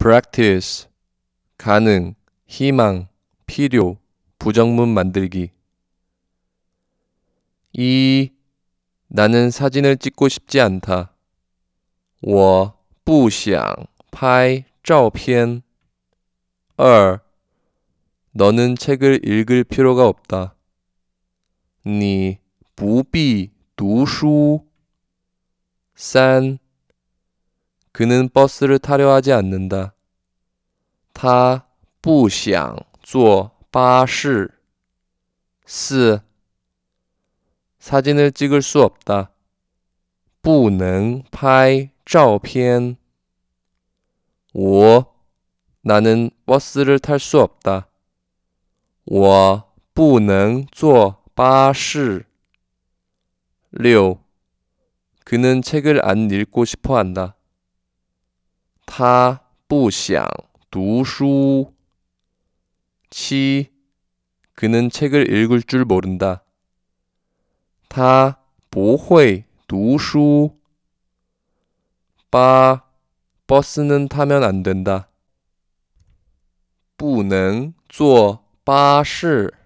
practice, 가능, 희망, 필요, 부정문 만들기. 1. 나는 사진을 찍고 싶지 않다. 我不想拍照片. 2. 어, 너는 책을 읽을 필요가 없다. 你不必读书。3. 그는 버스를 타려 하지 않는다. 他不想坐巴士.4. 사진을 찍을 수 없다. 不能拍照片.5. 나는 버스를 탈 수 없다. 我不能坐巴士.6. 그는 책을 안 읽고 싶어 한다. 他不想读书。7. 그는 책을 읽을 줄 모른다. 他不会读书. 8. 버스는 타면 안 된다. 不能坐巴士。